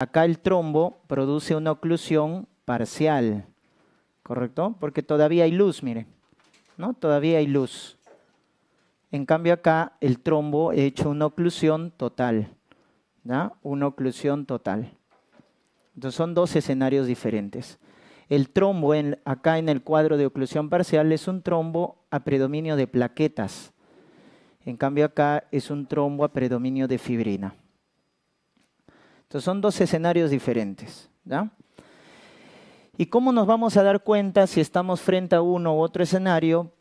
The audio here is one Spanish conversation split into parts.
Acá el trombo produce una oclusión parcial, ¿correcto? Porque todavía hay luz, mire, ¿no? Todavía hay luz. En cambio acá el trombo he hecho una oclusión total, ¿ya? Una oclusión total. Entonces son dos escenarios diferentes. El trombo acá en el cuadro de oclusión parcial es un trombo a predominio de plaquetas. En cambio acá es un trombo a predominio de fibrina. Entonces son dos escenarios diferentes. ¿Y cómo nos vamos a dar cuenta si estamos frente a uno u otro escenario?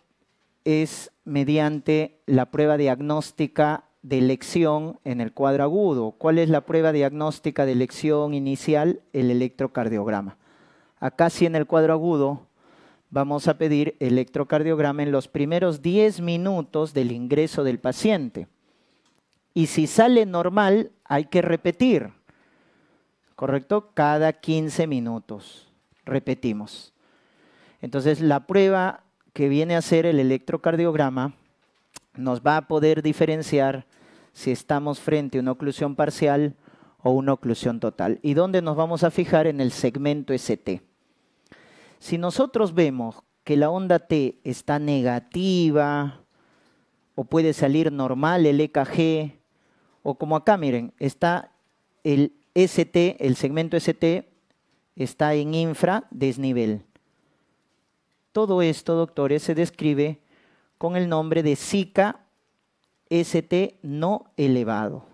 Es mediante la prueba diagnóstica de elección en el cuadro agudo. ¿Cuál es la prueba diagnóstica de elección inicial? El electrocardiograma. Acá si en el cuadro agudo vamos a pedir electrocardiograma en los primeros 10 minutos del ingreso del paciente. Y si sale normal, hay que repetir. ¿correcto? Cada 15 minutos. Repetimos. Entonces, la prueba que viene a ser el electrocardiograma nos va a poder diferenciar si estamos frente a una oclusión parcial o una oclusión total. ¿Y dónde nos vamos a fijar? En el segmento ST. Si nosotros vemos que la onda T está negativa o puede salir normal el EKG, o como acá miren, está el ST, el segmento ST está en infra desnivel. Todo esto, doctores, se describe con el nombre de SICA ST no elevado.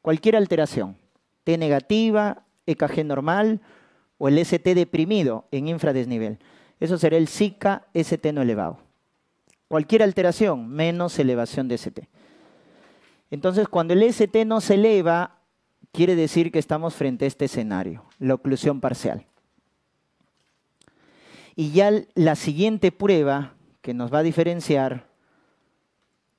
Cualquier alteración, T negativa, EKG normal o el ST deprimido en infradesnivel. Eso será el SICA ST no elevado. Cualquier alteración menos elevación de ST. Entonces, cuando el ST no se eleva quiere decir que estamos frente a este escenario, la oclusión parcial. Y ya la siguiente prueba que nos va a diferenciar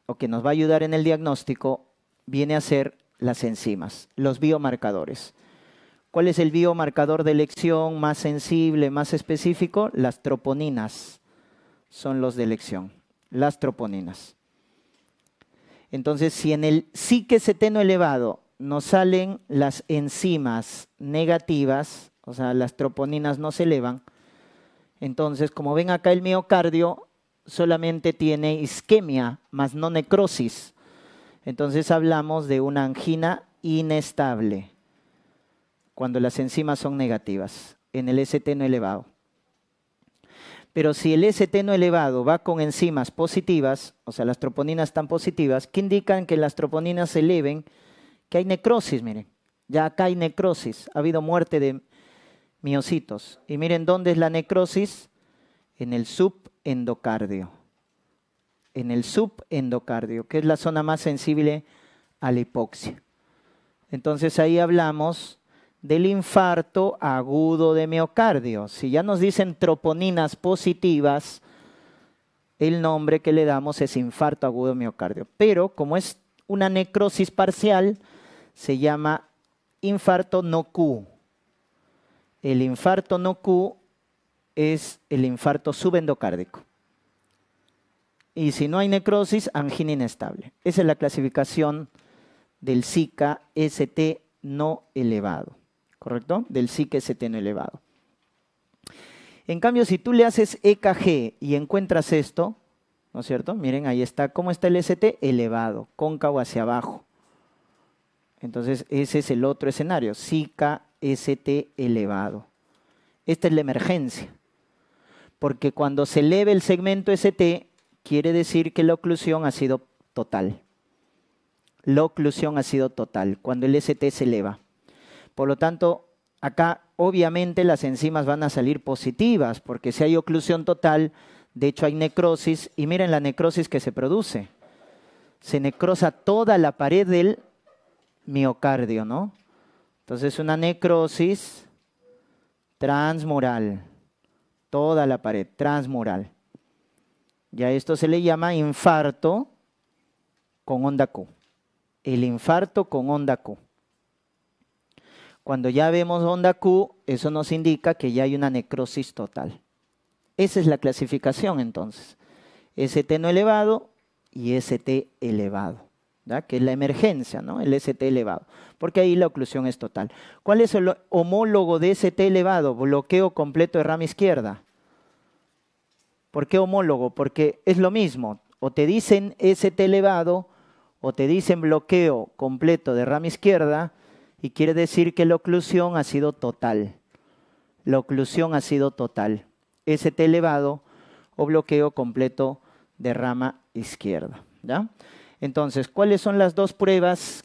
o que nos va a ayudar en el diagnóstico viene a ser las enzimas, los biomarcadores. ¿Cuál es el biomarcador de elección más sensible, más específico? Las troponinas son los de elección, las troponinas. Entonces, si en el sí que seteno elevado nos salen las enzimas negativas, o sea, las troponinas no se elevan. Entonces, como ven acá, el miocardio solamente tiene isquemia, más no necrosis. Entonces hablamos de una angina inestable, cuando las enzimas son negativas, en el ST no elevado. Pero si el ST no elevado va con enzimas positivas, o sea, las troponinas están positivas, que indican que las troponinas se eleven, que hay necrosis, miren. Ya acá hay necrosis, ha habido muerte de miocitos. Y miren dónde es la necrosis, en el subendocardio. En el subendocardio, que es la zona más sensible a la hipoxia. Entonces ahí hablamos del infarto agudo de miocardio. Si ya nos dicen troponinas positivas, el nombre que le damos es infarto agudo de miocardio. Pero como es una necrosis parcial, se llama infarto no Q. El infarto no Q es el infarto subendocárdico. Y si no hay necrosis, angina inestable. Esa es la clasificación del SICA ST no elevado, ¿correcto? Del SICA ST no elevado. En cambio, si tú le haces EKG y encuentras esto, ¿no es cierto? Miren, ahí está, ¿cómo está el ST? Elevado, cóncavo hacia abajo. Entonces, ese es el otro escenario, Zika ST elevado. Esta es la emergencia, porque cuando se eleve el segmento ST, quiere decir que la oclusión ha sido total. La oclusión ha sido total, cuando el ST se eleva. Por lo tanto, acá obviamente las enzimas van a salir positivas, porque si hay oclusión total, de hecho hay necrosis, y miren la necrosis que se produce. Se necrosa toda la pared del miocardio, ¿no? Entonces una necrosis transmural, toda la pared transmural. Ya esto se le llama infarto con onda Q. El infarto con onda Q. Cuando ya vemos onda Q, eso nos indica que ya hay una necrosis total. Esa es la clasificación entonces. ST no elevado y ST elevado que es la emergencia, ¿no? el ST elevado, porque ahí la oclusión es total. ¿Cuál es el homólogo de ST elevado? Bloqueo completo de rama izquierda. ¿Por qué homólogo? Porque es lo mismo, o te dicen ST elevado o te dicen bloqueo completo de rama izquierda y quiere decir que la oclusión ha sido total. La oclusión ha sido total. ST elevado o bloqueo completo de rama izquierda. ¿ya? Entonces, ¿cuáles son las dos pruebas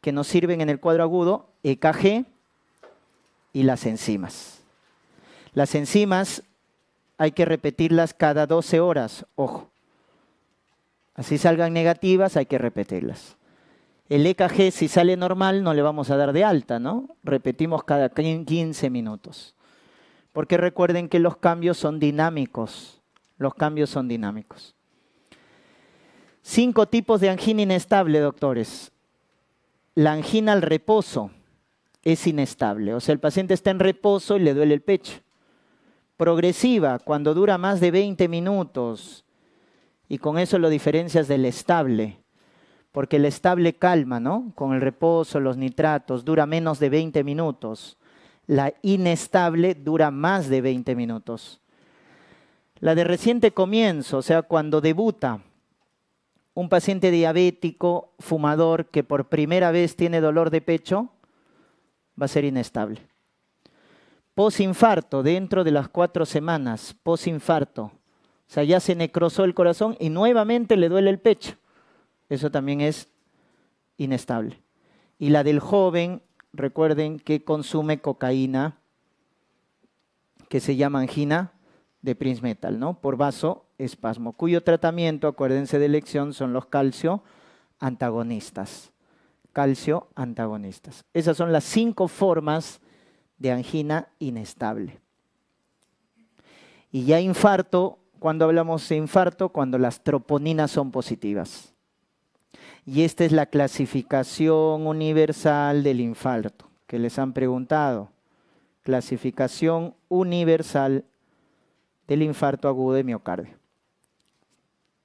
que nos sirven en el cuadro agudo? EKG y las enzimas. Las enzimas hay que repetirlas cada 12 horas, ojo. Así salgan negativas, hay que repetirlas. El EKG, si sale normal, no le vamos a dar de alta, ¿no? Repetimos cada 15 minutos. Porque recuerden que los cambios son dinámicos. Los cambios son dinámicos. Cinco tipos de angina inestable, doctores. La angina al reposo es inestable, o sea, el paciente está en reposo y le duele el pecho. Progresiva, cuando dura más de 20 minutos, y con eso lo diferencias del estable, porque el estable calma, ¿no? Con el reposo, los nitratos, dura menos de 20 minutos. La inestable dura más de 20 minutos. La de reciente comienzo, o sea, cuando debuta, un paciente diabético, fumador, que por primera vez tiene dolor de pecho, va a ser inestable. Posinfarto, dentro de las cuatro semanas, posinfarto. O sea, ya se necrosó el corazón y nuevamente le duele el pecho. Eso también es inestable. Y la del joven, recuerden que consume cocaína, que se llama angina de Prince Metal, ¿no? Por vaso espasmo. cuyo tratamiento, acuérdense de elección, son los calcio antagonistas. Calcio antagonistas. Esas son las cinco formas de angina inestable. Y ya infarto, cuando hablamos de infarto, cuando las troponinas son positivas. Y esta es la clasificación universal del infarto, que les han preguntado. Clasificación universal del infarto agudo de miocardio.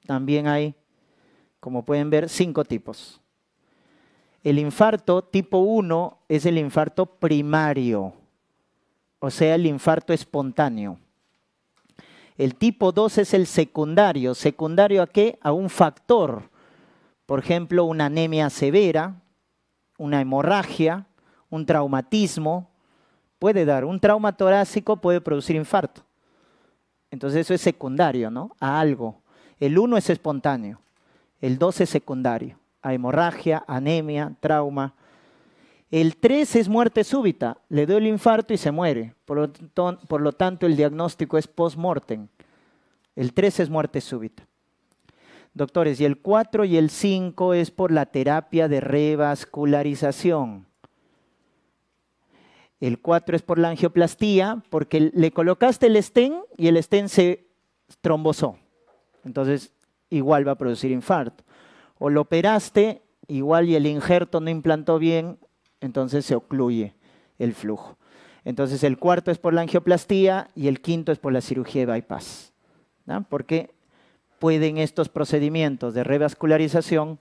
También hay, como pueden ver, cinco tipos. El infarto tipo 1 es el infarto primario, o sea, el infarto espontáneo. El tipo 2 es el secundario. ¿Secundario a qué? A un factor. Por ejemplo, una anemia severa, una hemorragia, un traumatismo. Puede dar un trauma torácico, puede producir infarto. Entonces eso es secundario, ¿no? A algo. El 1 es espontáneo, el 2 es secundario, a hemorragia, anemia, trauma. El 3 es muerte súbita, le duele el infarto y se muere. Por lo, por lo tanto, el diagnóstico es post-mortem. El 3 es muerte súbita. Doctores, y el 4 y el 5 es por la terapia de revascularización. El 4 es por la angioplastía, porque le colocaste el estén y el estén se trombosó. Entonces, igual va a producir infarto. O lo operaste, igual y el injerto no implantó bien, entonces se ocluye el flujo. Entonces, el cuarto es por la angioplastía y el quinto es por la cirugía de bypass. Porque pueden estos procedimientos de revascularización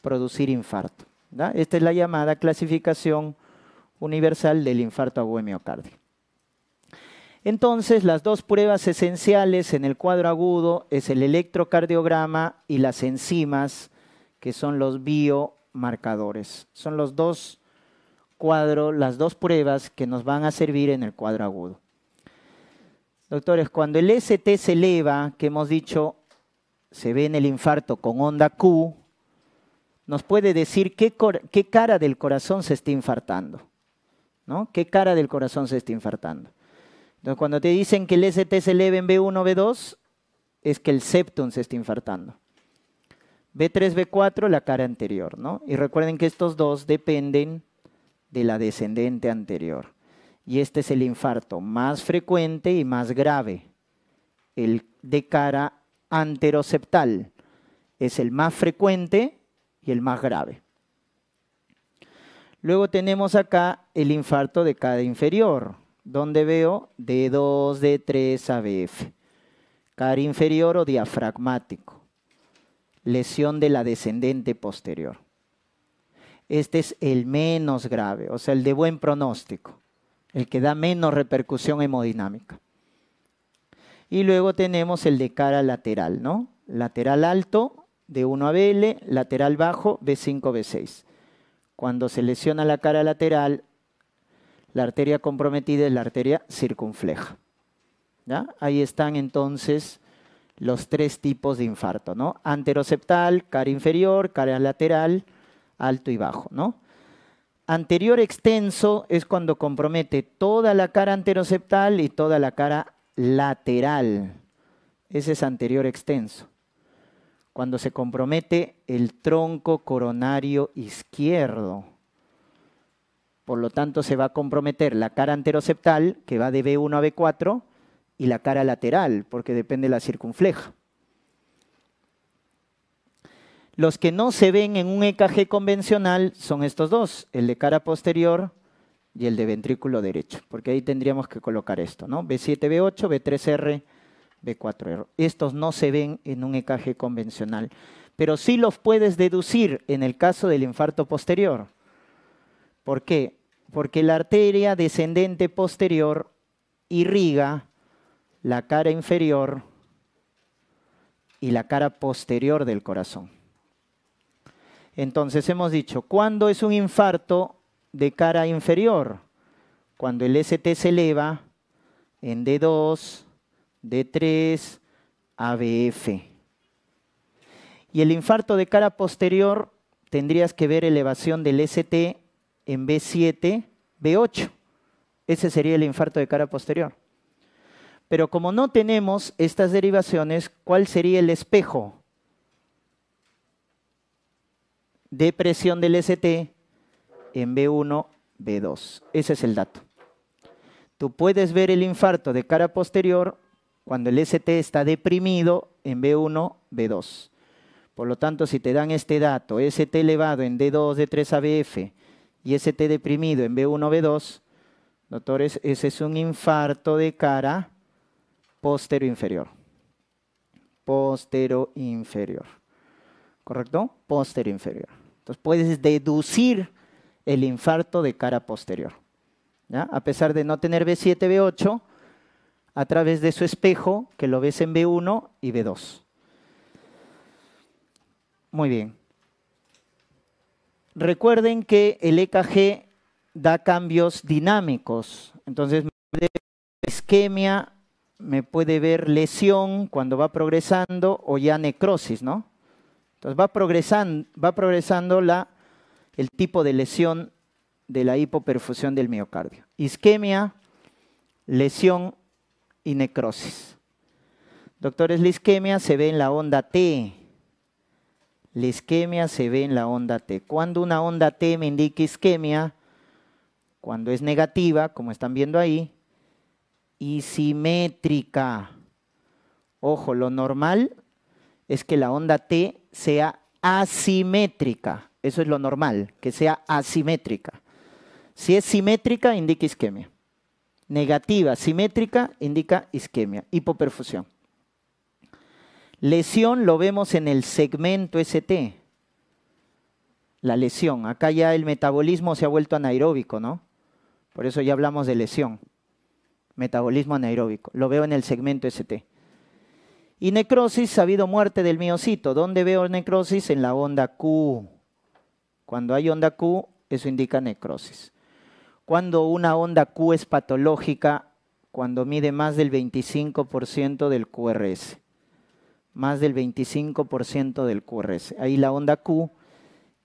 producir infarto. Esta es la llamada clasificación universal del infarto agudo de Entonces, las dos pruebas esenciales en el cuadro agudo es el electrocardiograma y las enzimas, que son los biomarcadores. Son los dos cuadros, las dos pruebas que nos van a servir en el cuadro agudo. Doctores, cuando el ST se eleva, que hemos dicho se ve en el infarto con onda Q, nos puede decir qué cara del corazón se está infartando. ¿Qué cara del corazón se está infartando? Entonces, cuando te dicen que el ST se eleva en B1, B2, es que el septum se está infartando. B3, B4, la cara anterior, ¿no? Y recuerden que estos dos dependen de la descendente anterior. Y este es el infarto más frecuente y más grave. El de cara anteroceptal es el más frecuente y el más grave. Luego tenemos acá el infarto de cara inferior, donde veo D2, D3, ABF. Cara inferior o diafragmático. Lesión de la descendente posterior. Este es el menos grave, o sea, el de buen pronóstico, el que da menos repercusión hemodinámica. Y luego tenemos el de cara lateral, ¿no? Lateral alto, D1 a BL, lateral bajo, B5, B6 cuando se lesiona la cara lateral, la arteria comprometida es la arteria circunfleja. Ahí están entonces los tres tipos de infarto, ¿no? Anteroceptal, cara inferior, cara lateral, alto y bajo, ¿no? Anterior extenso es cuando compromete toda la cara anteroceptal y toda la cara lateral. Ese es anterior extenso cuando se compromete el tronco coronario izquierdo. Por lo tanto, se va a comprometer la cara anteroceptal, que va de B1 a B4, y la cara lateral, porque depende de la circunfleja. Los que no se ven en un EKG convencional son estos dos, el de cara posterior y el de ventrículo derecho, porque ahí tendríamos que colocar esto, ¿no? B7, B8, B3R, B4R. Estos no se ven en un EKG convencional, pero sí los puedes deducir en el caso del infarto posterior. ¿Por qué? Porque la arteria descendente posterior irriga la cara inferior y la cara posterior del corazón. Entonces hemos dicho, ¿cuándo es un infarto de cara inferior? Cuando el ST se eleva en D2, D3, ABF. Y el infarto de cara posterior tendrías que ver elevación del ST en B7, B8. Ese sería el infarto de cara posterior. Pero como no tenemos estas derivaciones, ¿cuál sería el espejo? Depresión del ST en B1, B2. Ese es el dato. Tú puedes ver el infarto de cara posterior cuando el ST está deprimido en B1, B2. Por lo tanto, si te dan este dato, ST elevado en D2, D3 a BF y ST deprimido en B1, B2, doctores, ese es un infarto de cara posterior inferior. Postero inferior. ¿Correcto? Postero inferior. Entonces puedes deducir el infarto de cara posterior. ¿ya? A pesar de no tener B7, B8, a través de su espejo, que lo ves en B1 y B2. Muy bien. Recuerden que el EKG da cambios dinámicos. Entonces, me isquemia, me puede ver lesión cuando va progresando o ya necrosis, ¿no? Entonces, va progresando, va progresando la, el tipo de lesión de la hipoperfusión del miocardio. Isquemia, lesión y necrosis. Doctores, la isquemia se ve en la onda T. La isquemia se ve en la onda T. Cuando una onda T me indica isquemia, cuando es negativa, como están viendo ahí, y simétrica. Ojo, lo normal es que la onda T sea asimétrica. Eso es lo normal, que sea asimétrica. Si es simétrica, indica isquemia negativa simétrica indica isquemia, hipoperfusión. Lesión lo vemos en el segmento ST. La lesión. Acá ya el metabolismo se ha vuelto anaeróbico, ¿no? Por eso ya hablamos de lesión. Metabolismo anaeróbico. Lo veo en el segmento ST. Y necrosis, ha habido muerte del miocito. ¿Dónde veo necrosis? En la onda Q. Cuando hay onda Q, eso indica necrosis cuando una onda Q es patológica cuando mide más del 25% del QRS. Más del 25% del QRS. Ahí la onda Q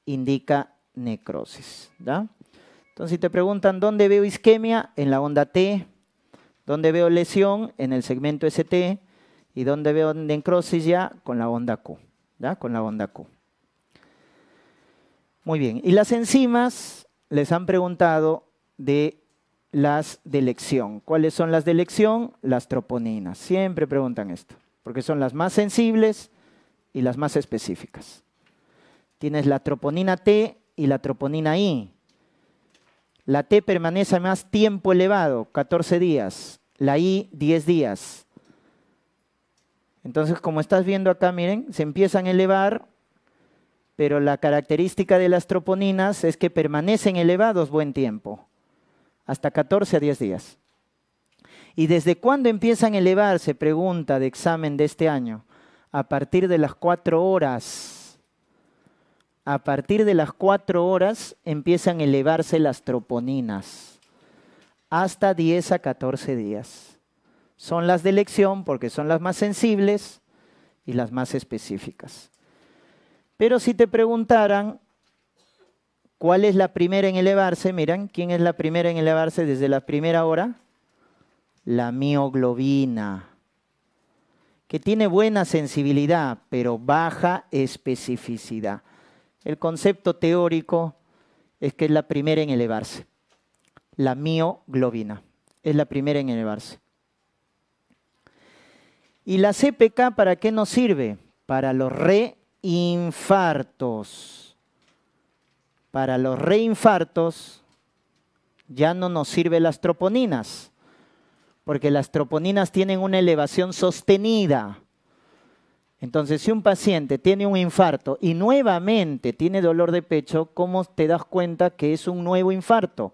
indica necrosis. Entonces, si te preguntan dónde veo isquemia, en la onda T, dónde veo lesión, en el segmento ST, y dónde veo necrosis ya, con la onda Q. Con la onda Q. Muy bien. Y las enzimas, les han preguntado de las de elección. ¿Cuáles son las de elección? Las troponinas. Siempre preguntan esto, porque son las más sensibles y las más específicas. Tienes la troponina T y la troponina I. La T permanece más tiempo elevado, 14 días. La I, 10 días. Entonces, como estás viendo acá, miren, se empiezan a elevar, pero la característica de las troponinas es que permanecen elevados buen tiempo hasta 14 a 10 días. ¿Y desde cuándo empiezan a elevarse? Pregunta de examen de este año. A partir de las 4 horas. A partir de las 4 horas empiezan a elevarse las troponinas. Hasta 10 a 14 días. Son las de elección porque son las más sensibles y las más específicas. Pero si te preguntaran, ¿Cuál es la primera en elevarse? Miran, ¿quién es la primera en elevarse desde la primera hora? La mioglobina, que tiene buena sensibilidad, pero baja especificidad. El concepto teórico es que es la primera en elevarse. La mioglobina es la primera en elevarse. ¿Y la CPK para qué nos sirve? Para los reinfartos para los reinfartos ya no nos sirven las troponinas, porque las troponinas tienen una elevación sostenida. Entonces, si un paciente tiene un infarto y nuevamente tiene dolor de pecho, ¿cómo te das cuenta que es un nuevo infarto?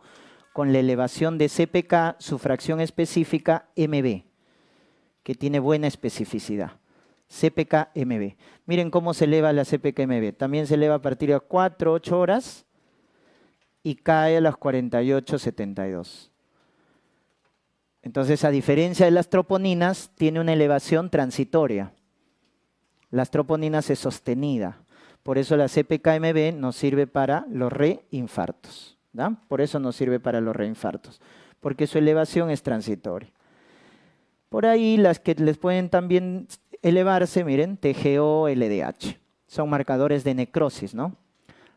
Con la elevación de CPK, su fracción específica MB, que tiene buena especificidad. CPK-MB. Miren cómo se eleva la CPK-MB. También se eleva a partir de 4, 8 horas y cae a las 48,72. Entonces, a diferencia de las troponinas, tiene una elevación transitoria. Las troponinas es sostenida. Por eso la CPKMB nos sirve para los reinfartos. Por eso nos sirve para los reinfartos, porque su elevación es transitoria. Por ahí las que les pueden también elevarse, miren, TGO, LDH. Son marcadores de necrosis, ¿no?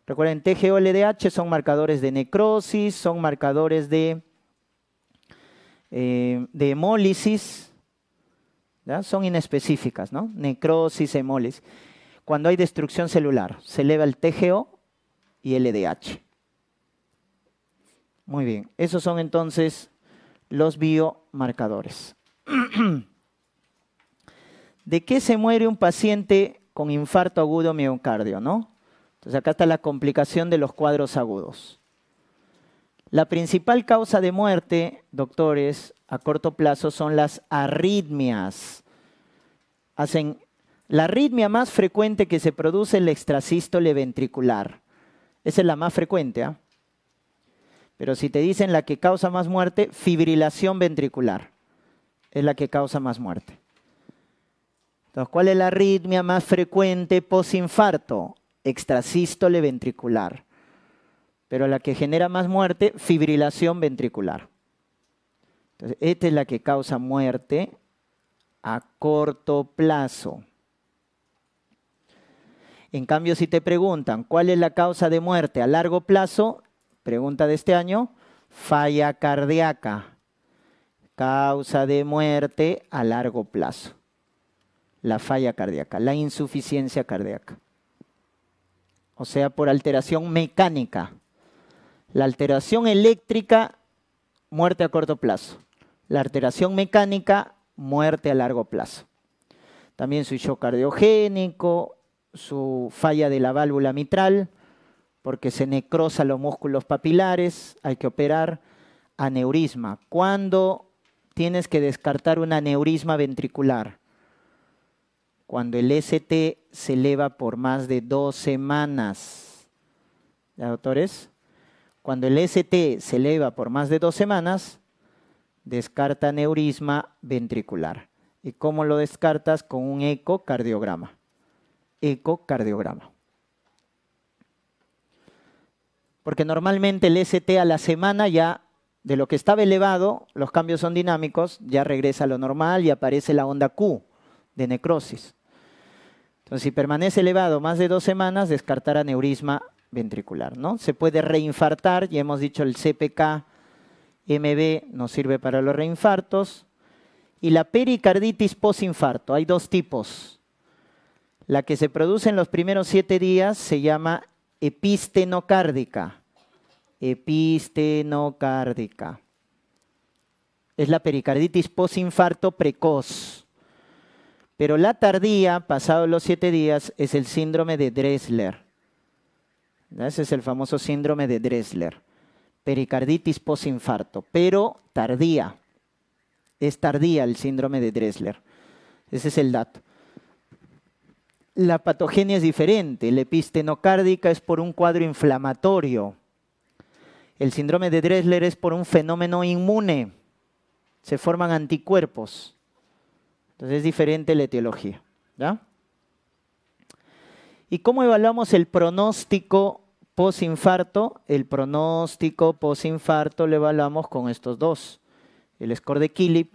Recuerden, TGO, LDH son marcadores de necrosis, son marcadores de, eh, hemólisis, son inespecíficas, ¿no? Necrosis, hemólisis. Cuando hay destrucción celular, se eleva el TGO y LDH. E Muy bien, esos son entonces los biomarcadores. ¿De qué se muere un paciente con infarto agudo miocardio, no? Entonces acá está la complicación de los cuadros agudos. La principal causa de muerte, doctores, a corto plazo son las arritmias. Hacen la arritmia más frecuente que se produce es la extrasístole ventricular. Esa es la más frecuente. ¿ah? Pero si te dicen la que causa más muerte, fibrilación ventricular es la que causa más muerte. Entonces, ¿cuál es la arritmia más frecuente posinfarto? extrasístole ventricular. Pero la que genera más muerte, fibrilación ventricular. Entonces, esta es la que causa muerte a corto plazo. En cambio, si te preguntan cuál es la causa de muerte a largo plazo, pregunta de este año, falla cardíaca, causa de muerte a largo plazo, la falla cardíaca, la insuficiencia cardíaca o sea, por alteración mecánica. La alteración eléctrica, muerte a corto plazo. La alteración mecánica, muerte a largo plazo. También su shock cardiogénico, su falla de la válvula mitral, porque se necrosa los músculos papilares, hay que operar. Aneurisma. ¿Cuándo tienes que descartar un aneurisma ventricular? cuando el ST se eleva por más de dos semanas. ¿Ya, doctores? Cuando el ST se eleva por más de dos semanas, descarta neurisma ventricular. ¿Y cómo lo descartas? Con un ecocardiograma. Ecocardiograma. Porque normalmente el ST a la semana ya, de lo que estaba elevado, los cambios son dinámicos, ya regresa a lo normal y aparece la onda Q de necrosis. Entonces, si permanece elevado más de dos semanas, descartar aneurisma ventricular. ¿no? Se puede reinfartar, ya hemos dicho el CPK MB nos sirve para los reinfartos. Y la pericarditis posinfarto, hay dos tipos. La que se produce en los primeros siete días se llama epistenocárdica. Epistenocárdica. Es la pericarditis posinfarto precoz. Pero la tardía, pasados los siete días, es el síndrome de Dressler. Ese es el famoso síndrome de Dressler. Pericarditis posinfarto, pero tardía. Es tardía el síndrome de Dressler. Ese es el dato. La patogenia es diferente. La epistenocárdica es por un cuadro inflamatorio. El síndrome de Dressler es por un fenómeno inmune. Se forman anticuerpos. Entonces es diferente la etiología. ¿Y cómo evaluamos el pronóstico posinfarto? El pronóstico posinfarto lo evaluamos con estos dos, el score de Killip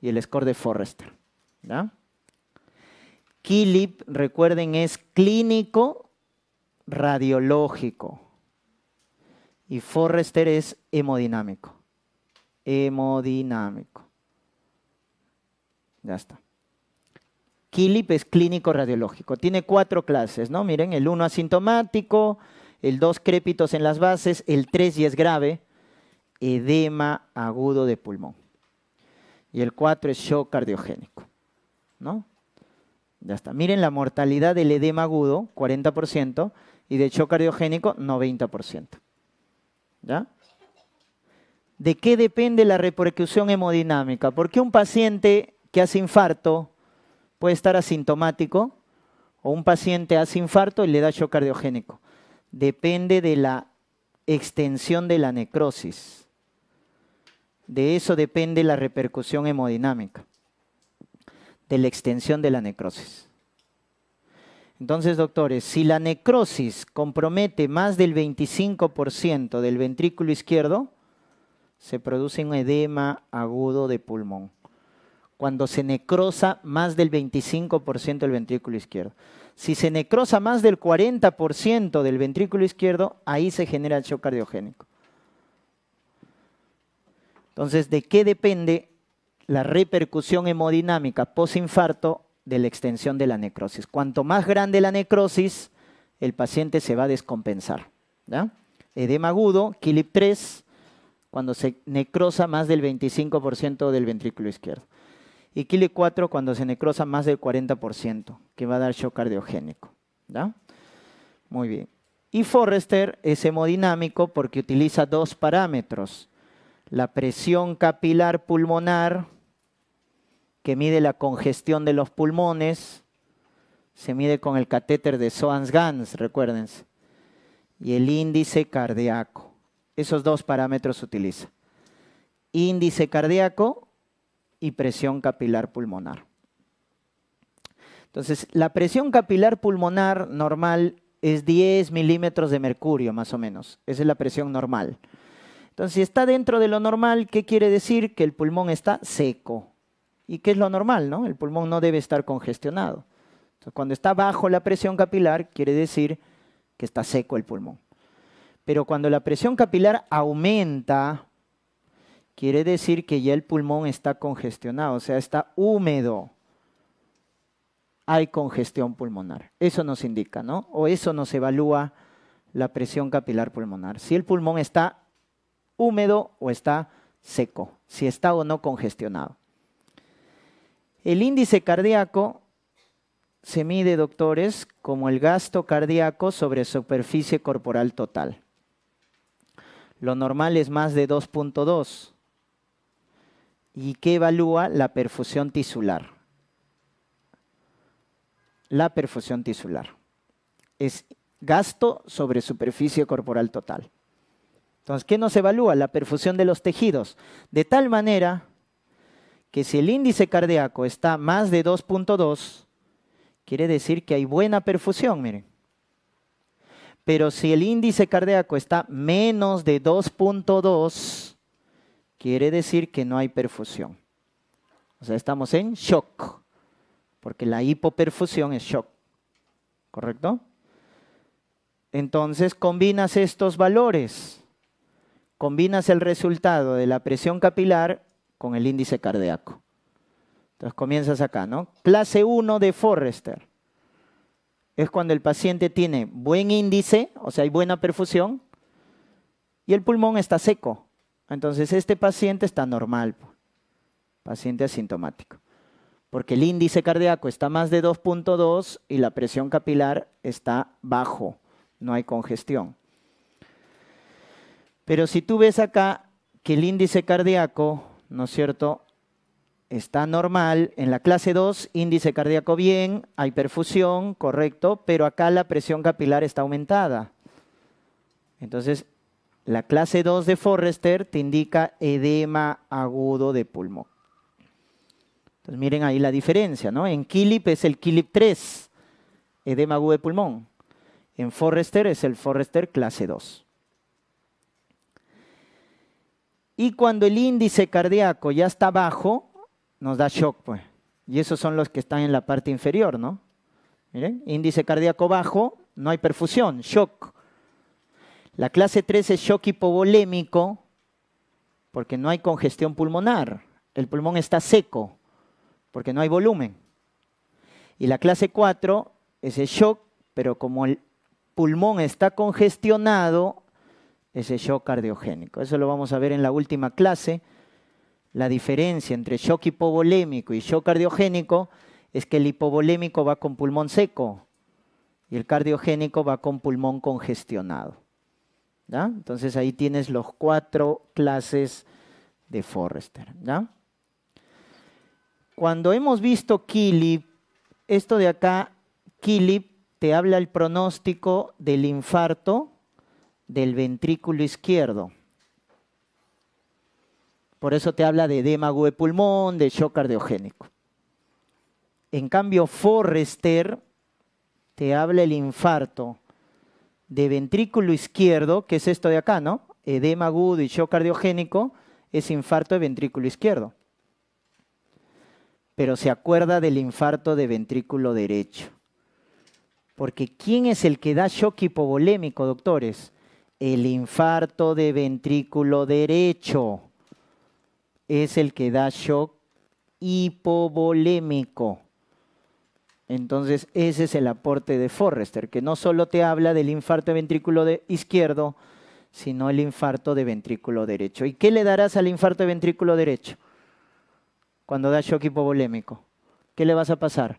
y el score de Forrester. ¿ya? Killip, recuerden, es clínico radiológico y Forrester es hemodinámico. Hemodinámico. Ya está. KILIP es clínico radiológico. Tiene cuatro clases, ¿no? Miren, el 1 asintomático, el 2 crépitos en las bases, el 3 y es grave, edema agudo de pulmón. Y el 4 es shock cardiogénico, ¿no? Ya está. Miren la mortalidad del edema agudo, 40%, y de shock cardiogénico, 90%. ¿Ya? ¿De qué depende la repercusión hemodinámica? ¿Por qué un paciente que hace infarto puede estar asintomático o un paciente hace infarto y le da shock cardiogénico. Depende de la extensión de la necrosis. De eso depende la repercusión hemodinámica, de la extensión de la necrosis. Entonces, doctores, si la necrosis compromete más del 25% del ventrículo izquierdo, se produce un edema agudo de pulmón cuando se necrosa más del 25% del ventrículo izquierdo. Si se necrosa más del 40% del ventrículo izquierdo, ahí se genera el shock cardiogénico. Entonces, ¿de qué depende la repercusión hemodinámica posinfarto de la extensión de la necrosis? Cuanto más grande la necrosis, el paciente se va a descompensar. ¿ya? Edema agudo, KILIP 3, cuando se necrosa más del 25% del ventrículo izquierdo y Kile 4 cuando se necrosa más del 40%, que va a dar shock cardiogénico. Muy bien. Y Forrester es hemodinámico porque utiliza dos parámetros. La presión capilar pulmonar, que mide la congestión de los pulmones, se mide con el catéter de Soans-Gans, recuérdense, y el índice cardíaco. Esos dos parámetros utiliza. Índice cardíaco y presión capilar pulmonar. Entonces, la presión capilar pulmonar normal es 10 milímetros de mercurio, más o menos. Esa es la presión normal. Entonces, si está dentro de lo normal, ¿qué quiere decir? Que el pulmón está seco. ¿Y qué es lo normal? No? El pulmón no debe estar congestionado. cuando está bajo la presión capilar, quiere decir que está seco el pulmón. Pero cuando la presión capilar aumenta quiere decir que ya el pulmón está congestionado, o sea, está húmedo. Hay congestión pulmonar. Eso nos indica, ¿no? O eso nos evalúa la presión capilar pulmonar. Si el pulmón está húmedo o está seco, si está o no congestionado. El índice cardíaco se mide, doctores, como el gasto cardíaco sobre superficie corporal total. Lo normal es más de 2.2 y que evalúa la perfusión tisular. La perfusión tisular. Es gasto sobre superficie corporal total. Entonces, ¿qué nos evalúa? La perfusión de los tejidos. De tal manera que si el índice cardíaco está más de 2.2, quiere decir que hay buena perfusión, miren. Pero si el índice cardíaco está menos de 2.2, quiere decir que no hay perfusión. O sea, estamos en shock, porque la hipoperfusión es shock, ¿correcto? Entonces combinas estos valores, combinas el resultado de la presión capilar con el índice cardíaco. Entonces comienzas acá, ¿no? Clase 1 de Forrester. Es cuando el paciente tiene buen índice, o sea, hay buena perfusión, y el pulmón está seco. Entonces, este paciente está normal, paciente asintomático, porque el índice cardíaco está más de 2.2 y la presión capilar está bajo, no hay congestión. Pero si tú ves acá que el índice cardíaco, ¿no es cierto?, está normal. En la clase 2, índice cardíaco bien, hay perfusión, correcto, pero acá la presión capilar está aumentada. Entonces, la clase 2 de Forrester te indica edema agudo de pulmón. Entonces miren ahí la diferencia, ¿no? En Kilip es el Kilip 3, edema agudo de pulmón. En Forrester es el Forrester clase 2. Y cuando el índice cardíaco ya está bajo, nos da shock, pues. Y esos son los que están en la parte inferior, ¿no? Miren, índice cardíaco bajo, no hay perfusión, shock. La clase 3 es shock hipovolémico porque no hay congestión pulmonar. El pulmón está seco porque no hay volumen. Y la clase 4 es el shock, pero como el pulmón está congestionado, es el shock cardiogénico. Eso lo vamos a ver en la última clase. La diferencia entre shock hipovolémico y shock cardiogénico es que el hipovolémico va con pulmón seco y el cardiogénico va con pulmón congestionado. Entonces ahí tienes los cuatro clases de Forrester, Cuando hemos visto Kilip, esto de acá, Kilip te habla el pronóstico del infarto del ventrículo izquierdo. Por eso te habla de demagüe de pulmón, de shock cardiogénico. En cambio, Forrester te habla el infarto de ventrículo izquierdo, que es esto de acá, ¿no? Edema agudo y shock cardiogénico, es infarto de ventrículo izquierdo. Pero se acuerda del infarto de ventrículo derecho. Porque ¿quién es el que da shock hipovolémico, doctores? El infarto de ventrículo derecho es el que da shock hipovolémico. Entonces, ese es el aporte de Forrester, que no solo te habla del infarto de ventrículo izquierdo, sino el infarto de ventrículo derecho. ¿Y qué le darás al infarto de ventrículo derecho? Cuando da shock hipovolémico. ¿Qué le vas a pasar?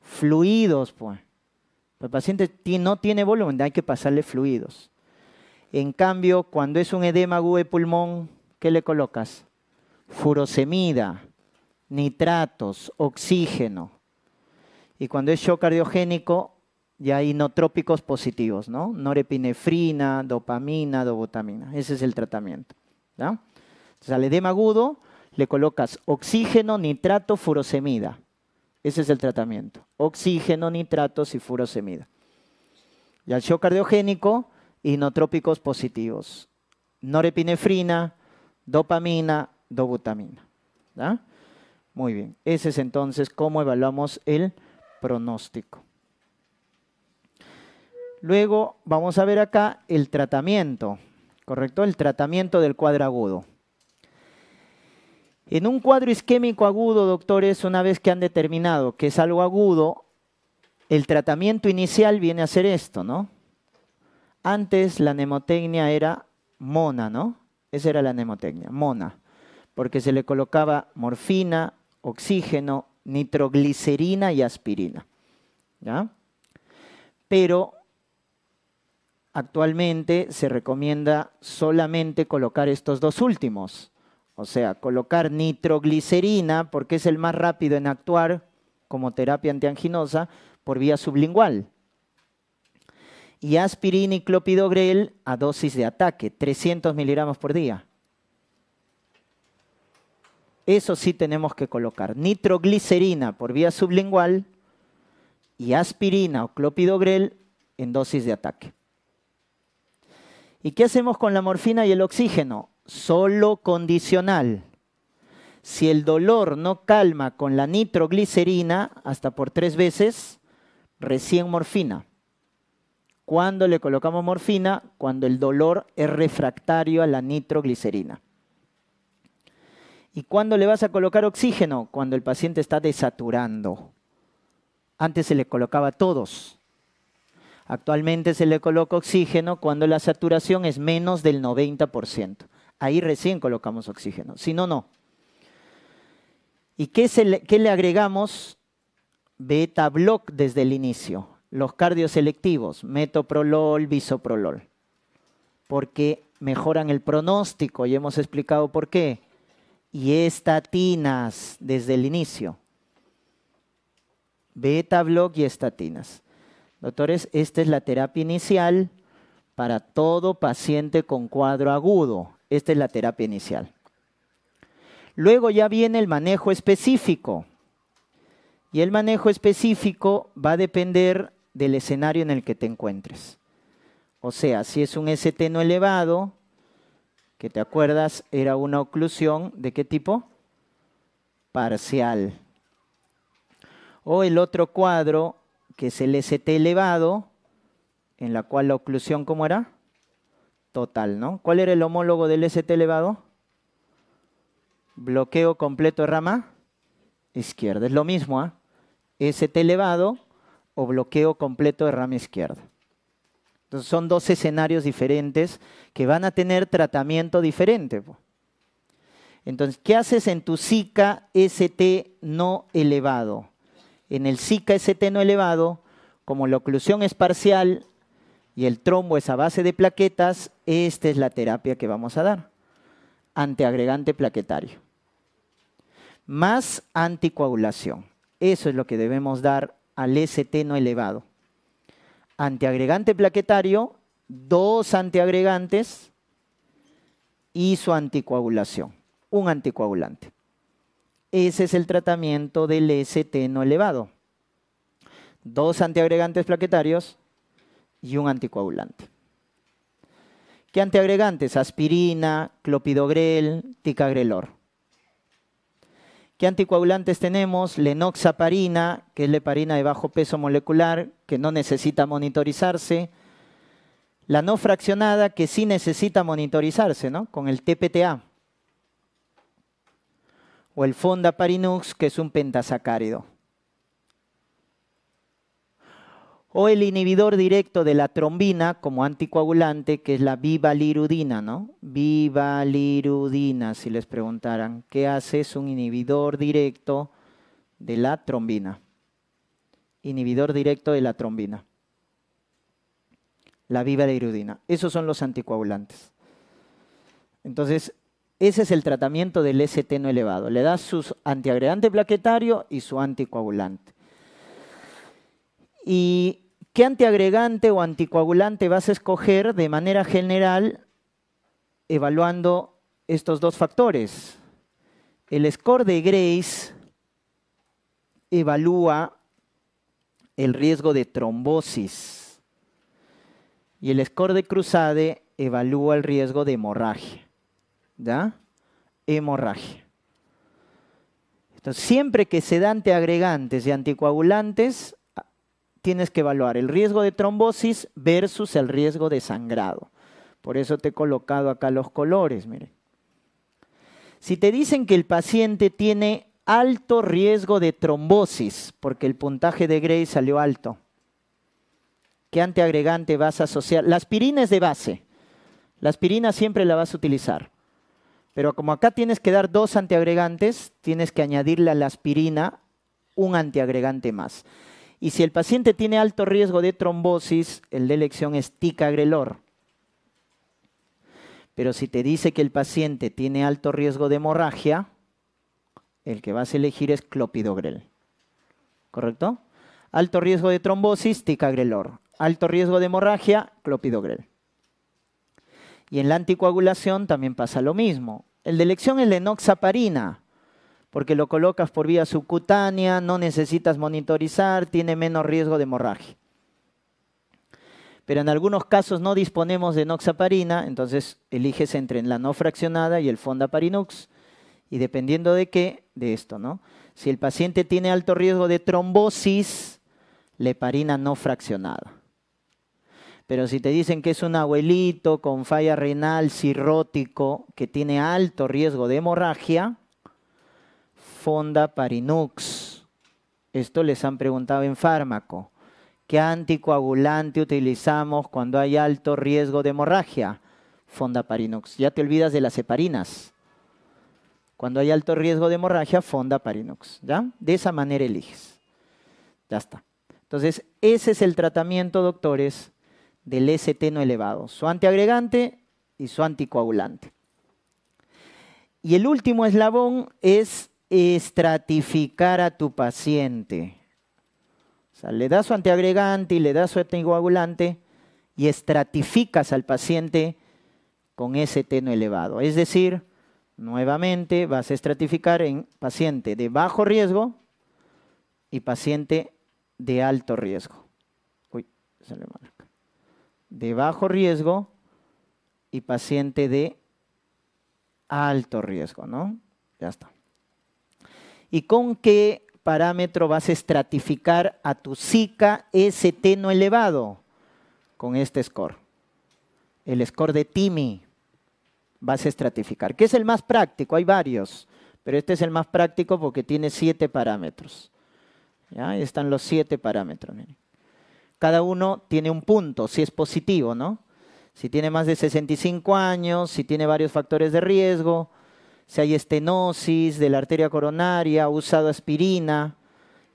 Fluidos, pues. El paciente no tiene volumen, hay que pasarle fluidos. En cambio, cuando es un edema agudo de pulmón, ¿qué le colocas? Furosemida, nitratos, oxígeno. Y cuando es shock cardiogénico, ya hay inotrópicos positivos, ¿no? Norepinefrina, dopamina, dobutamina. Ese es el tratamiento. Entonces, al edema agudo le colocas oxígeno, nitrato, furosemida. Ese es el tratamiento. Oxígeno, nitratos y furosemida. Y al shock cardiogénico, inotrópicos positivos. Norepinefrina, dopamina, dobutamina. Muy bien. Ese es entonces cómo evaluamos el pronóstico. Luego vamos a ver acá el tratamiento, ¿correcto? El tratamiento del cuadro agudo. En un cuadro isquémico agudo, doctores, una vez que han determinado que es algo agudo, el tratamiento inicial viene a ser esto, ¿no? Antes la nemotecnia era mona, ¿no? Esa era la nemotecnia, mona, porque se le colocaba morfina, oxígeno, nitroglicerina y aspirina. Pero actualmente se recomienda solamente colocar estos dos últimos. O sea, colocar nitroglicerina, porque es el más rápido en actuar como terapia antianginosa, por vía sublingual. Y aspirina y clopidogrel a dosis de ataque, 300 miligramos por día. Eso sí tenemos que colocar. Nitroglicerina por vía sublingual y aspirina o clopidogrel en dosis de ataque. ¿Y qué hacemos con la morfina y el oxígeno? Solo condicional. Si el dolor no calma con la nitroglicerina hasta por tres veces, recién morfina. ¿Cuándo le colocamos morfina? Cuando el dolor es refractario a la nitroglicerina. ¿Y cuándo le vas a colocar oxígeno? Cuando el paciente está desaturando. Antes se le colocaba a todos. Actualmente se le coloca oxígeno cuando la saturación es menos del 90%. Ahí recién colocamos oxígeno, si no, no. ¿Y qué, le, agregamos? Beta block desde el inicio. Los cardioselectivos, metoprolol, bisoprolol. Porque mejoran el pronóstico y hemos explicado por qué y estatinas desde el inicio. Beta block y estatinas. Doctores, esta es la terapia inicial para todo paciente con cuadro agudo. Esta es la terapia inicial. Luego ya viene el manejo específico. Y el manejo específico va a depender del escenario en el que te encuentres. O sea, si es un ST no elevado, que te acuerdas era una oclusión de qué tipo? Parcial. O el otro cuadro, que es el ST elevado, en la cual la oclusión, ¿cómo era? Total, ¿no? ¿Cuál era el homólogo del ST elevado? Bloqueo completo de rama izquierda. Es lo mismo, ¿ah? ¿eh? ST elevado o bloqueo completo de rama izquierda. Entonces son dos escenarios diferentes que van a tener tratamiento diferente. Entonces, ¿qué haces en tu SICA ST no elevado? En el SICA ST no elevado, como la oclusión es parcial y el trombo es a base de plaquetas, esta es la terapia que vamos a dar. Antiagregante plaquetario. Más anticoagulación. Eso es lo que debemos dar al ST no elevado antiagregante plaquetario, dos antiagregantes y su anticoagulación, un anticoagulante. Ese es el tratamiento del ST no elevado. Dos antiagregantes plaquetarios y un anticoagulante. ¿Qué antiagregantes? Aspirina, clopidogrel, ticagrelor. ¿Qué anticoagulantes tenemos? Lenoxaparina, que es la heparina de bajo peso molecular, que no necesita monitorizarse. La no fraccionada, que sí necesita monitorizarse, ¿no? Con el TPTA. O el fondaparinux, que es un pentasacárido. o el inhibidor directo de la trombina como anticoagulante, que es la Vivalirudina. ¿no? Viva-lirudina. si les preguntaran, ¿qué hace? Es un inhibidor directo de la trombina. Inhibidor directo de la trombina. La Vivalirudina. Esos son los anticoagulantes. Entonces, ese es el tratamiento del ST no elevado. Le das su antiagregante plaquetario y su anticoagulante y qué antiagregante o anticoagulante vas a escoger de manera general evaluando estos dos factores. El score de Grace evalúa el riesgo de trombosis y el score de Cruzade evalúa el riesgo de hemorragia. ¿Ya? Hemorragia. siempre que se dan antiagregantes y anticoagulantes, tienes que evaluar el riesgo de trombosis versus el riesgo de sangrado. Por eso te he colocado acá los colores, mire. Si te dicen que el paciente tiene alto riesgo de trombosis, porque el puntaje de Gray salió alto, ¿qué antiagregante vas a asociar? La aspirina es de base. La aspirina siempre la vas a utilizar. Pero como acá tienes que dar dos antiagregantes, tienes que añadirle a la aspirina un antiagregante más. Y si el paciente tiene alto riesgo de trombosis, el de elección es ticagrelor. Pero si te dice que el paciente tiene alto riesgo de hemorragia, el que vas a elegir es clopidogrel. ¿Correcto? Alto riesgo de trombosis, ticagrelor. Alto riesgo de hemorragia, clopidogrel. Y en la anticoagulación también pasa lo mismo. El de elección es enoxaparina porque lo colocas por vía subcutánea, no necesitas monitorizar, tiene menos riesgo de hemorragia. Pero en algunos casos no disponemos de noxaparina, entonces eliges entre la no fraccionada y el fondaparinux. Y dependiendo de qué, de esto, ¿no? Si el paciente tiene alto riesgo de trombosis, leparina no fraccionada. Pero si te dicen que es un abuelito con falla renal cirrótico que tiene alto riesgo de hemorragia, Fonda Parinux. Esto les han preguntado en fármaco. ¿Qué anticoagulante utilizamos cuando hay alto riesgo de hemorragia? Fonda Parinux. Ya te olvidas de las heparinas. Cuando hay alto riesgo de hemorragia, fonda ¿Ya? De esa manera eliges. Ya está. Entonces, ese es el tratamiento, doctores, del ST no elevado. Su antiagregante y su anticoagulante. Y el último eslabón es estratificar a tu paciente. O sea, le das su antiagregante y le das su anticoagulante y estratificas al paciente con ese teno elevado. Es decir, nuevamente vas a estratificar en paciente de bajo riesgo y paciente de alto riesgo. Uy, sale acá. De bajo riesgo y paciente de alto riesgo, ¿no? Ya está y con qué parámetro vas a estratificar a tu SICA ST no elevado con este score. El score de TIMI vas a estratificar, ¿Qué es el más práctico, hay varios, pero este es el más práctico porque tiene siete parámetros. ¿Ya? Ahí están los siete parámetros. Cada uno tiene un punto, si es positivo, ¿no? Si tiene más de 65 años, si tiene varios factores de riesgo, si hay estenosis de la arteria coronaria, ha usado aspirina,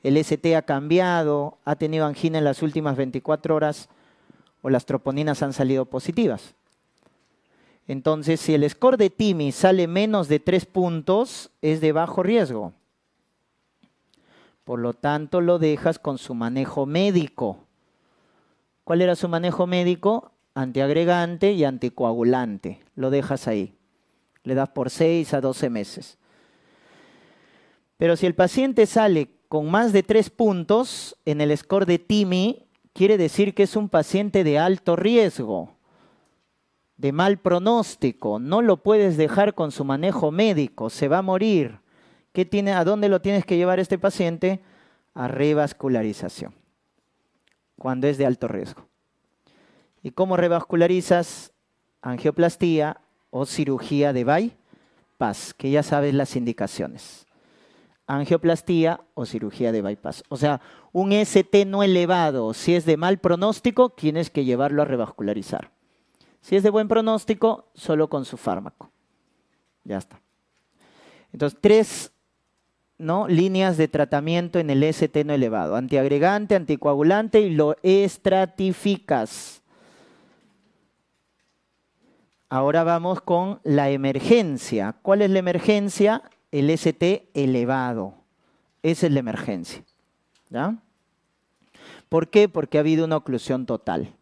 el ST ha cambiado, ha tenido angina en las últimas 24 horas o las troponinas han salido positivas. Entonces, si el score de TIMI sale menos de 3 puntos, es de bajo riesgo. Por lo tanto, lo dejas con su manejo médico. ¿Cuál era su manejo médico? Antiagregante y anticoagulante. Lo dejas ahí le das por 6 a 12 meses. Pero si el paciente sale con más de 3 puntos en el score de TIMI, quiere decir que es un paciente de alto riesgo, de mal pronóstico, no lo puedes dejar con su manejo médico, se va a morir. ¿Qué tiene, ¿A dónde lo tienes que llevar este paciente? A revascularización, cuando es de alto riesgo. ¿Y cómo revascularizas? Angioplastía, o cirugía de bypass, que ya sabes las indicaciones. Angioplastía o cirugía de bypass. O sea, un ST no elevado, si es de mal pronóstico, tienes que llevarlo a revascularizar. Si es de buen pronóstico, solo con su fármaco. Ya está. Entonces, tres ¿no? líneas de tratamiento en el ST no elevado. Antiagregante, anticoagulante y lo estratificas. Ahora vamos con la emergencia. ¿Cuál es la emergencia? El ST elevado. Esa es la emergencia. ¿Ya? ¿Por qué? Porque ha habido una oclusión total.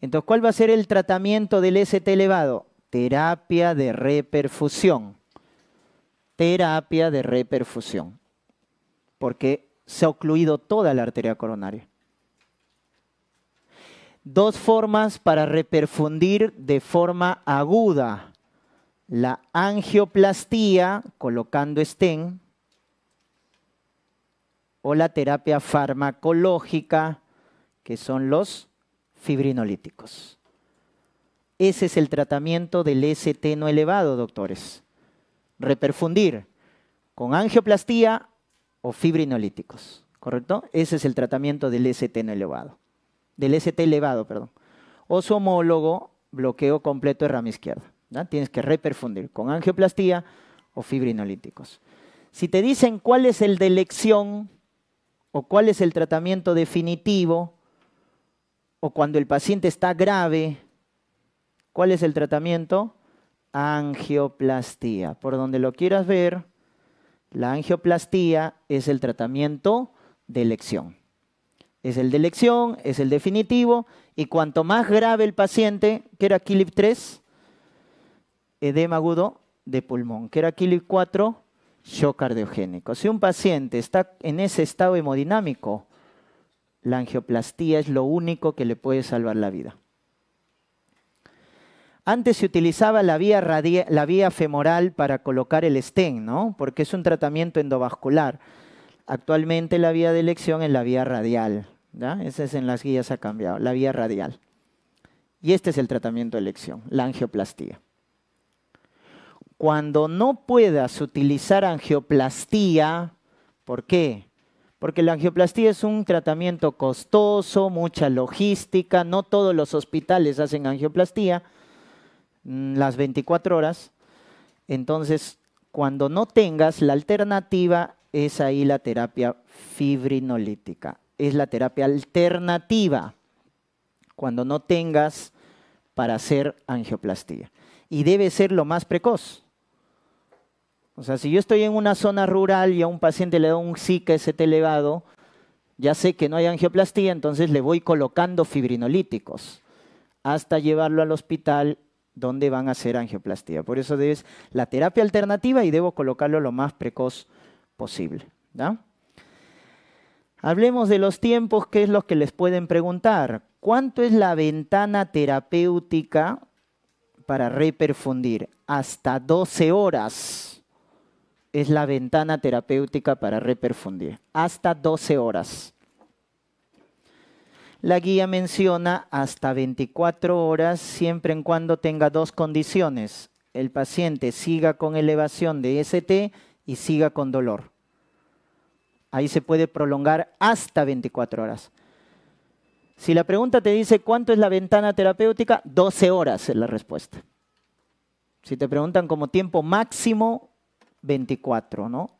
Entonces, ¿cuál va a ser el tratamiento del ST elevado? Terapia de reperfusión. Terapia de reperfusión. Porque se ha ocluido toda la arteria coronaria dos formas para reperfundir de forma aguda. La angioplastía, colocando estén, o la terapia farmacológica, que son los fibrinolíticos. Ese es el tratamiento del ST no elevado, doctores. Reperfundir con angioplastía o fibrinolíticos, ¿correcto? Ese es el tratamiento del ST no elevado del ST elevado, perdón, o su homólogo bloqueo completo de rama izquierda. Tienes que reperfundir con angioplastía o fibrinolíticos. Si te dicen cuál es el de elección o cuál es el tratamiento definitivo, o cuando el paciente está grave, ¿cuál es el tratamiento? Angioplastía. Por donde lo quieras ver, la angioplastía es el tratamiento de elección es el de elección, es el definitivo, y cuanto más grave el paciente, que era KILIP 3, edema agudo de pulmón, que era KILIP 4, shock cardiogénico. Si un paciente está en ese estado hemodinámico, la angioplastía es lo único que le puede salvar la vida. Antes se utilizaba la vía, la vía femoral para colocar el stent, ¿no? Porque es un tratamiento endovascular Actualmente la vía de elección es la vía radial. Esa es en las guías ha cambiado, la vía radial. Y este es el tratamiento de elección, la angioplastía. Cuando no puedas utilizar angioplastía, ¿por qué? Porque la angioplastía es un tratamiento costoso, mucha logística, no todos los hospitales hacen angioplastía mm, las 24 horas. Entonces, cuando no tengas, la alternativa es ahí la terapia fibrinolítica. Es la terapia alternativa cuando no tengas para hacer angioplastía. Y debe ser lo más precoz. O sea, si yo estoy en una zona rural y a un paciente le da un Zika ST elevado, ya sé que no hay angioplastía, entonces le voy colocando fibrinolíticos hasta llevarlo al hospital donde van a hacer angioplastía. Por eso es la terapia alternativa y debo colocarlo lo más precoz posible. Hablemos de los tiempos, que es lo que les pueden preguntar. ¿Cuánto es la ventana terapéutica para reperfundir? Hasta 12 horas es la ventana terapéutica para reperfundir. Hasta 12 horas. La guía menciona hasta 24 horas siempre en cuando tenga dos condiciones. El paciente siga con elevación de ST y siga con dolor. Ahí se puede prolongar hasta 24 horas. Si la pregunta te dice cuánto es la ventana terapéutica, 12 horas es la respuesta. Si te preguntan como tiempo máximo, 24, ¿no?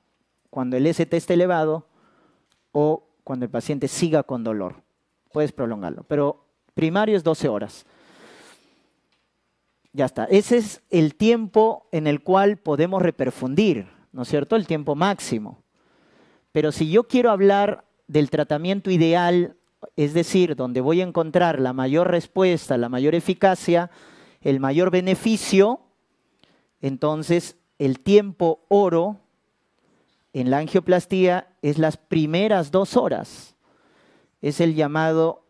Cuando el ST esté elevado o cuando el paciente siga con dolor. Puedes prolongarlo, pero primario es 12 horas. Ya está. Ese es el tiempo en el cual podemos reperfundir ¿no es cierto? El tiempo máximo. Pero si yo quiero hablar del tratamiento ideal, es decir, donde voy a encontrar la mayor respuesta, la mayor eficacia, el mayor beneficio, entonces el tiempo oro en la angioplastía es las primeras dos horas. Es el llamado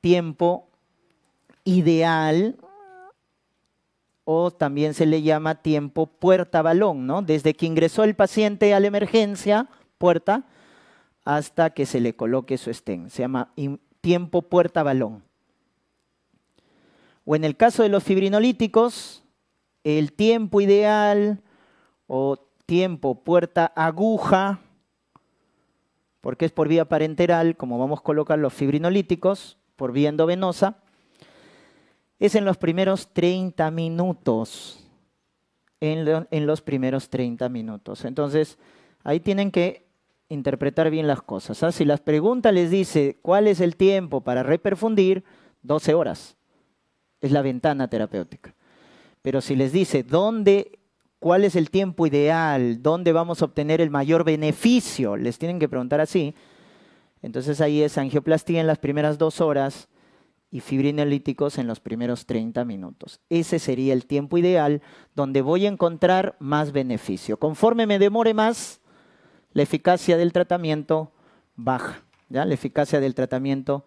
tiempo ideal o también se le llama tiempo puerta-balón, ¿no? Desde que ingresó el paciente a la emergencia, puerta, hasta que se le coloque su estén. Se llama tiempo puerta-balón. O en el caso de los fibrinolíticos, el tiempo ideal o tiempo puerta-aguja, porque es por vía parenteral, como vamos a colocar los fibrinolíticos, por vía endovenosa, es en los primeros 30 minutos. En, los primeros 30 minutos. Entonces, ahí tienen que interpretar bien las cosas. ¿ah? Si la pregunta les dice cuál es el tiempo para reperfundir, 12 horas. Es la ventana terapéutica. Pero si les dice dónde, cuál es el tiempo ideal, dónde vamos a obtener el mayor beneficio, les tienen que preguntar así. Entonces ahí es angioplastía en las primeras dos horas, y fibrinolíticos en los primeros 30 minutos. Ese sería el tiempo ideal donde voy a encontrar más beneficio. Conforme me demore más, la eficacia del tratamiento baja, ¿ya? La eficacia del tratamiento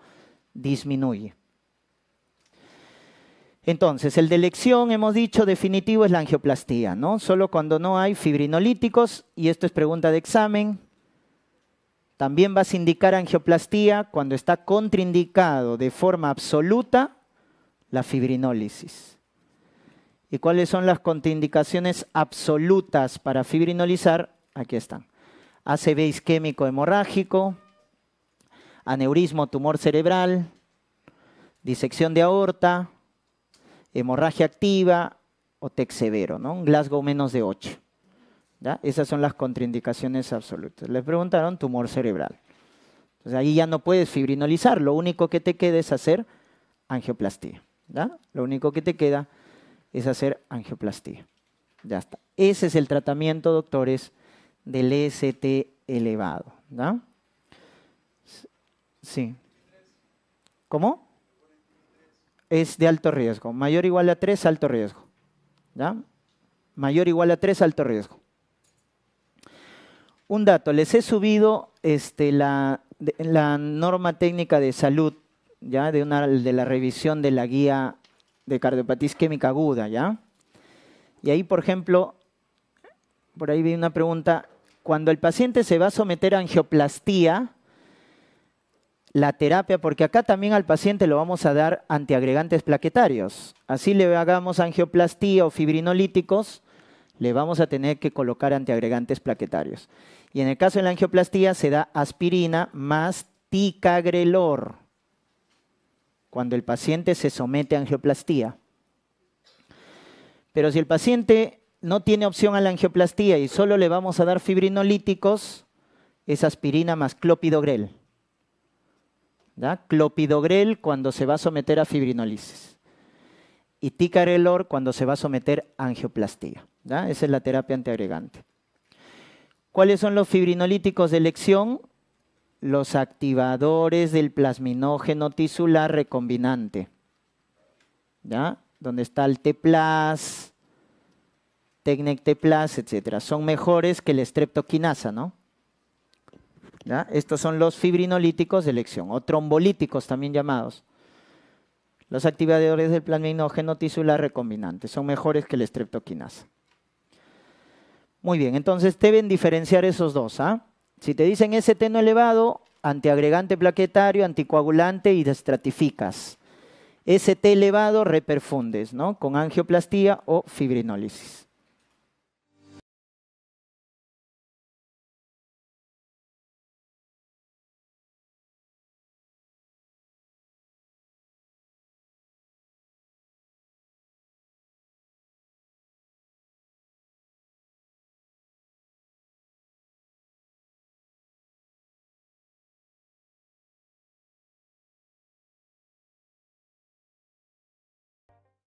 disminuye. Entonces, el de elección, hemos dicho, definitivo es la angioplastía, ¿no? Solo cuando no hay fibrinolíticos, y esto es pregunta de examen, también vas a indicar angioplastía cuando está contraindicado de forma absoluta la fibrinólisis. ¿Y cuáles son las contraindicaciones absolutas para fibrinolizar? Aquí están. ACV isquémico hemorrágico, aneurismo tumor cerebral, disección de aorta, hemorragia activa o TEC severo, ¿no? Un Glasgow menos de 8. Esas son las contraindicaciones absolutas. Les preguntaron tumor cerebral. ahí ya no puedes fibrinolizar, lo único que te queda es hacer angioplastía. ¿ya? Lo único que te queda es hacer angioplastía. Ya está. Ese es el tratamiento, doctores, del e ST elevado. Sí. ¿Cómo? Es de alto riesgo. Mayor o igual a 3, alto riesgo. Mayor o igual a 3, alto riesgo un dato, les he subido este, la, la norma técnica de salud, ¿ya? De, una, de la revisión de la guía de cardiopatía isquémica aguda, ¿ya? Y ahí, por ejemplo, por ahí vi una pregunta, cuando el paciente se va a someter a angioplastía, la terapia, porque acá también al paciente lo vamos a dar antiagregantes plaquetarios. Así le hagamos angioplastía o fibrinolíticos, le vamos a tener que colocar antiagregantes plaquetarios. Y en el caso de la angioplastía se da aspirina más ticagrelor cuando el paciente se somete a angioplastía. Pero si el paciente no tiene opción a la angioplastía y solo le vamos a dar fibrinolíticos, es aspirina más clopidogrel. Clopidogrel cuando se va a someter a fibrinolisis y ticagrelor cuando se va a someter a angioplastia. Esa es la terapia antiagregante. ¿Cuáles son los fibrinolíticos de elección? Los activadores del plasminógeno tisular recombinante. ¿Ya? Donde está el T-Plas, TECNEC-T-Plas, etc. Son mejores que la streptoquinasa, ¿no? Estos son los fibrinolíticos de elección, o trombolíticos también llamados. Los activadores del plasminógeno tisular recombinante son mejores que la streptoquinasa. Muy bien, entonces deben diferenciar esos dos. ¿ah? Si te dicen ST no elevado, antiagregante plaquetario, anticoagulante y destratificas. ST elevado reperfundes, ¿no? Con angioplastía o fibrinólisis.